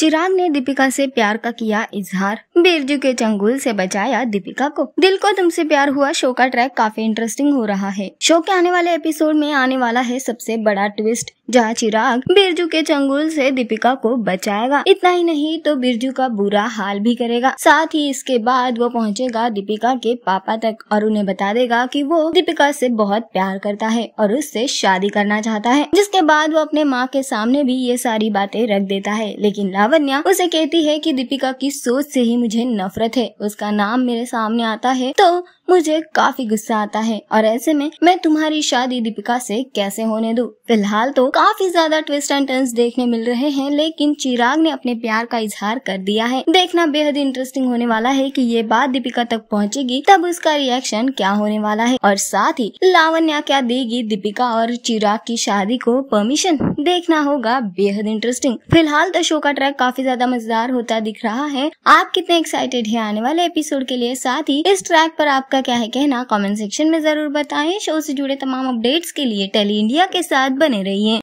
चिराग ने दीपिका से प्यार का किया इजहार बिरजू के चंगुल से बचाया दीपिका को दिल को तुमसे प्यार हुआ शो का ट्रैक काफी इंटरेस्टिंग हो रहा है शो के आने वाले एपिसोड में आने वाला है सबसे बड़ा ट्विस्ट जहाँ चिराग बिरजू के चंगुल से दीपिका को बचाएगा इतना ही नहीं तो बिरजू का बुरा हाल भी करेगा साथ ही इसके बाद वो पहुँचेगा दीपिका के पापा तक और उन्हें बता देगा कि वो दीपिका से बहुत प्यार करता है और उससे शादी करना चाहता है जिसके बाद वो अपने माँ के सामने भी ये सारी बातें रख देता है लेकिन लावण्या उसे कहती है की दीपिका की सोच से ही मुझे नफरत है उसका नाम मेरे सामने आता है तो मुझे काफी गुस्सा आता है और ऐसे में मैं तुम्हारी शादी दीपिका से कैसे होने दूं फिलहाल तो काफी ज्यादा ट्विस्ट एंड टर्न्स देखने मिल रहे हैं लेकिन चिराग ने अपने प्यार का इजहार कर दिया है देखना बेहद इंटरेस्टिंग होने वाला है कि ये बात दीपिका तक पहुंचेगी तब उसका रिएक्शन क्या होने वाला है और साथ ही लावण्या क्या देगी दीपिका और चिराग की शादी को परमिशन देखना होगा बेहद इंटरेस्टिंग फिलहाल तो शो का ट्रैक काफी ज्यादा मजेदार होता दिख रहा है आप कितने एक्साइटेड है आने वाले एपिसोड के लिए साथ ही इस ट्रैक पर आपका क्या है कहना कमेंट सेक्शन में जरूर बताएं शो से जुड़े तमाम अपडेट्स के लिए टेली इंडिया के साथ बने रहिए